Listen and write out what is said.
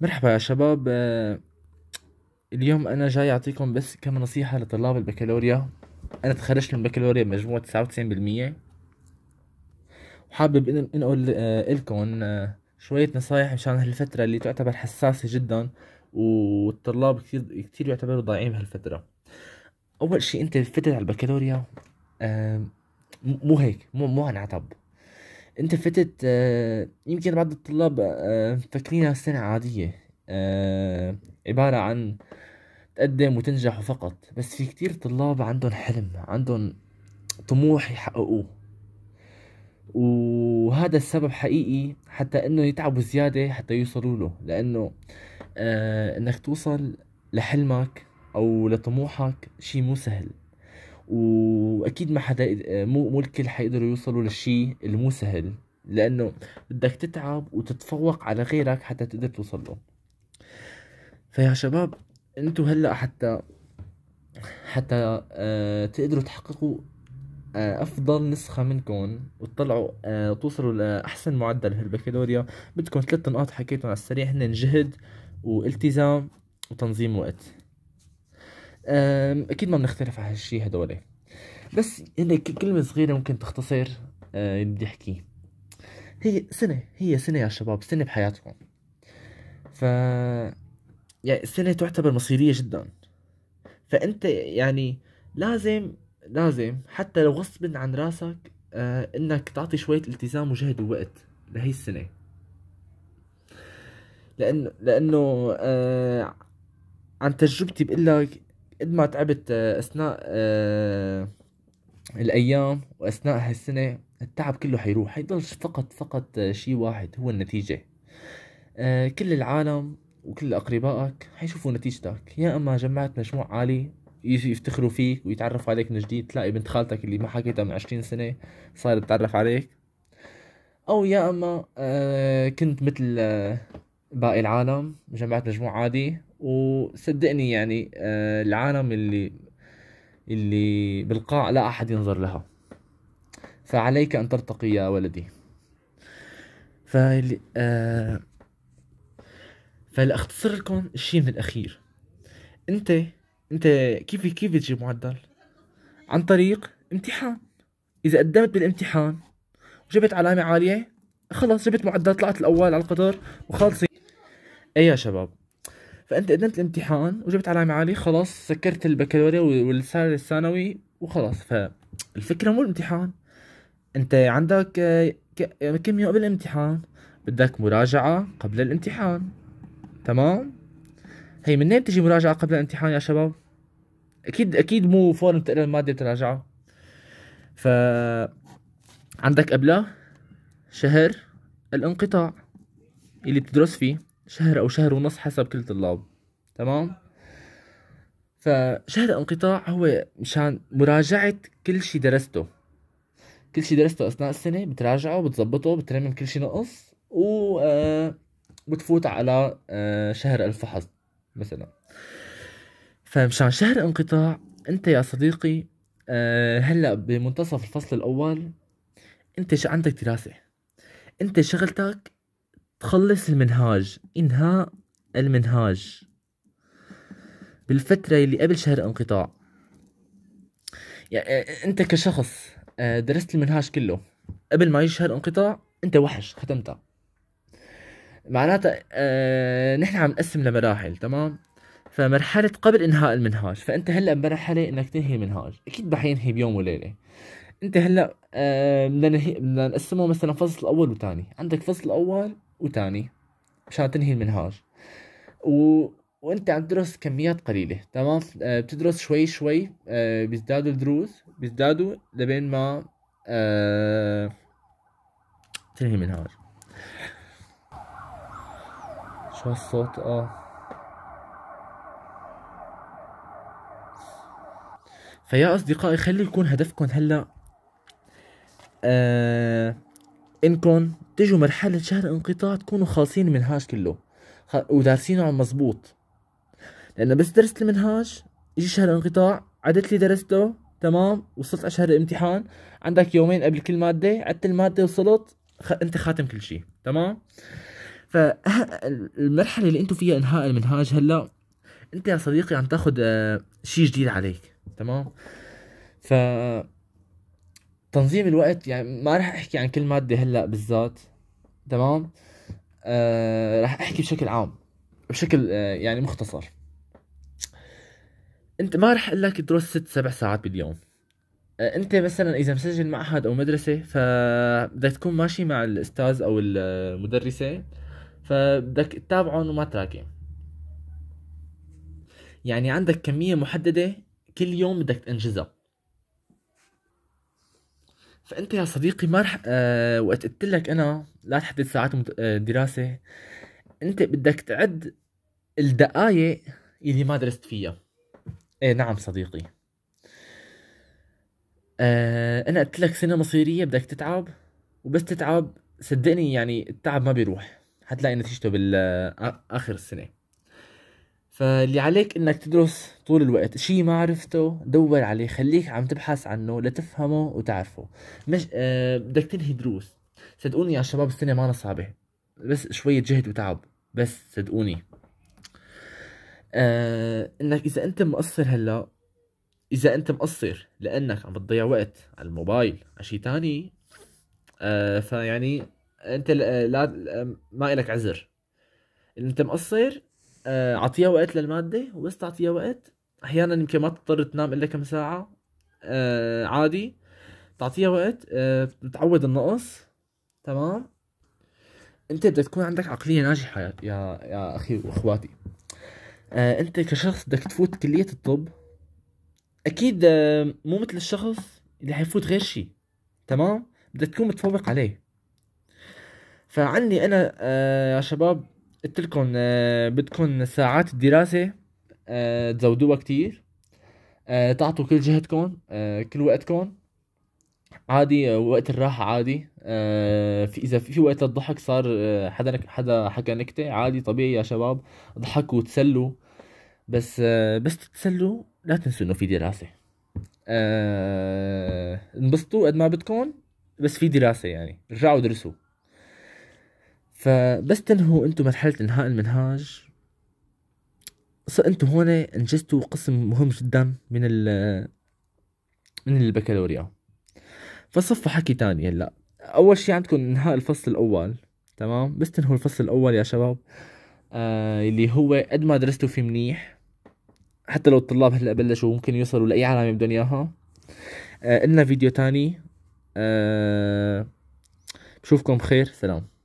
مرحبا يا شباب آه، اليوم انا جاي اعطيكم بس كم نصيحة لطلاب البكالوريا انا تخرجت من البكالوريا بمجموع تسعة وتسعين بالمية وحابب انقل آه، لكم آه، شوية نصايح مشان هالفترة اللي تعتبر حساسة جدا والطلاب كتير كتير يعتبروا ضايعين بهالفترة اول شي انت الفترة على البكالوريا مو هيك مو مو عن عتب انت فتت آه، يمكن بعض الطلاب مفكرينها آه، سنة عادية آه، عبارة عن تقدم وتنجح فقط بس في كتير طلاب عندهم حلم عندهم طموح يحققوه وهذا السبب حقيقي حتى انه يتعبوا زيادة حتى يوصلوا له لانه انك توصل لحلمك او لطموحك شي مو سهل واكيد ما حدا آه، مو مو الكل حيقدروا يوصلوا للشيء اللي مو سهل لانه بدك تتعب وتتفوق على غيرك حتى تقدر توصل له فيا شباب انتوا هلا حتى حتى آه تقدروا تحققوا آه افضل نسخه منكم وتطلعوا آه توصلوا لاحسن معدل البكالوريا بدكم ثلاث نقاط حكيتهم على السريع هن جهد والتزام وتنظيم وقت اكيد ما بنختلف على هالشيء هدول بس يعني كلمه صغيره ممكن تختصر أه، اللي بدي احكيه هي سنه هي سنه يا شباب سنه بحياتكم ف يعني السنه تعتبر مصيريه جدا فانت يعني لازم لازم حتى لو غصب عن راسك آه انك تعطي شويه التزام وجهد ووقت لهي السنه لانه لانه آه عن تجربتي بقول لك قد ما تعبت آه، اثناء آه، الايام واثناء هالسنه التعب كله حيروح حيضل فقط فقط آه، شيء واحد هو النتيجه كل العالم وكل اقربائك حيشوفوا نتيجتك يا اما جمعت مجموع عالي يفتخروا فيك ويتعرفوا عليك من جديد تلاقي بنت خالتك اللي ما حكيتها من عشرين سنة صارت تتعرف عليك أو يا أما كنت مثل باقي العالم جمعت مجموع عادي وصدقني يعني آه، العالم اللي اللي بالقاع لا احد ينظر لها فعليك ان ترتقي يا ولدي فال آه، فلاختصر لكم الشيء من الاخير انت انت كيف كيف بتجيب معدل عن طريق امتحان اذا قدمت بالامتحان وجبت علامه عاليه خلص جبت معدل طلعت الاول على القدر وخالصين ايه يا شباب فانت قدمت الامتحان وجبت علامه عاليه خلاص سكرت البكالوريا والثانوي الثانوي وخلاص فالفكره مو الامتحان انت عندك يعني كم يوم قبل الامتحان بدك مراجعه قبل الامتحان تمام هي منين بتجي مراجعه قبل الامتحان يا شباب اكيد اكيد مو فورم تقرا الماده بتراجعها ف عندك قبله شهر الانقطاع اللي بتدرس فيه شهر أو شهر ونص حسب كل طلاب تمام فشهر انقطاع هو مشان مراجعة كل شي درسته كل شي درسته أثناء السنة بتراجعه بتظبطه بترمم كل شي نقص و آه، بتفوت على آه، شهر الفحص مثلا فمشان شهر انقطاع أنت يا صديقي آه، هلأ بمنتصف الفصل الأول أنت عندك دراسة أنت شغلتك تخلص المنهاج إنهاء المنهاج بالفترة اللي قبل شهر انقطاع يعني آه، أنت كشخص آه، درست المنهاج كله قبل ما يجي شهر انقطاع أنت وحش ختمتها معناتها آه، نحن عم نقسم لمراحل تمام فمرحلة قبل إنهاء المنهاج فأنت هلأ بمرحلة إنك تنهي المنهاج أكيد رح ينهي بيوم وليلة أنت هلا بدنا نقسمه مثلا فصل أول وثاني عندك فصل أول وتاني مشان تنهي المنهاج و... وانت عم تدرس كميات قليلة تمام آه، بتدرس شوي شوي آه، بيزدادوا الدروس بيزدادوا لبين ما آه، تنهي المنهاج شو هالصوت اه فيا اصدقائي خلي يكون هدفكم هلا آه انكم تجوا مرحلة شهر انقطاع تكونوا خالصين المنهاج كله ودارسينه عن مزبوط لأنه بس درست المنهاج يجي شهر انقطاع عدت لي درسته تمام وصلت على شهر الامتحان عندك يومين قبل كل مادة عدت المادة وصلت خ... انت خاتم كل شيء تمام فالمرحلة اللي انتم فيها انهاء المنهاج هلا انت يا صديقي عم تاخد آه، شيء جديد عليك تمام ف تنظيم الوقت يعني ما رح احكي عن كل ماده هلا بالذات تمام آه رح احكي بشكل عام بشكل آه يعني مختصر انت ما رح اقول لك تدرس ست سبع ساعات باليوم آه انت مثلا اذا مسجل معهد او مدرسه فبدك تكون ماشي مع الاستاذ او المدرسه فبدك تتابعهم وما تراكم يعني عندك كميه محدده كل يوم بدك تنجزها فانت يا صديقي ما رح أه وقت قلت لك انا لا تحدد ساعات آه، دراسه انت بدك تعد الدقائق اللي ما درست فيها ايه نعم صديقي أه انا قلت لك سنه مصيريه بدك تتعب وبس تتعب صدقني يعني التعب ما بيروح حتلاقي نتيجته بالاخر السنه فاللي عليك انك تدرس طول الوقت شيء ما عرفته دور عليه خليك عم تبحث عنه لتفهمه وتعرفه مش آه بدك تنهي دروس صدقوني يا شباب السنه ما صعبه بس شويه جهد وتعب بس صدقوني آه انك اذا انت مقصر هلا اذا انت مقصر لانك عم بتضيع وقت على الموبايل على شيء ثاني آه فيعني انت آه، لا ما إلك عذر انت مقصر آه، اعطيها وقت للماده وبس تعطيها وقت احيانا يمكن ما تضطر تنام الا كم ساعه آه، عادي تعطيها وقت بتعود آه، النقص تمام انت بدك تكون عندك عقليه ناجحه يا يا اخي واخواتي انت كشخص بدك تفوت كليه الطب اكيد مو مثل الشخص اللي حيفوت غير شيء تمام بدك تكون متفوق عليه فعني انا يا شباب قلت لكم آه، بدكم ساعات الدراسة آه، تزودوها كتير آه، تعطوا كل جهدكم كل وقتكم عادي وقت الراحة عادي في إذا في وقت الضحك صار حدا حدا حكى نكتة عادي طبيعي يا شباب ضحكوا وتسلوا بس بس تتسلوا لا تنسوا إنه في دراسة انبسطوا قد ما بدكم بس في دراسة يعني رجعوا درسوا فبس تنهوا انتم مرحلة انهاء المنهاج انتم هون انجزتوا قسم مهم جدا من ال من البكالوريا فصف حكي تاني هلا اول شي عندكم انهاء الفصل الاول تمام بس تنهوا الفصل الاول يا شباب آه اللي هو قد ما درستوا فيه منيح حتى لو الطلاب هلا بلشوا ممكن يوصلوا لاي علامه بدهم اياها آه فيديو تاني آه بشوفكم خير سلام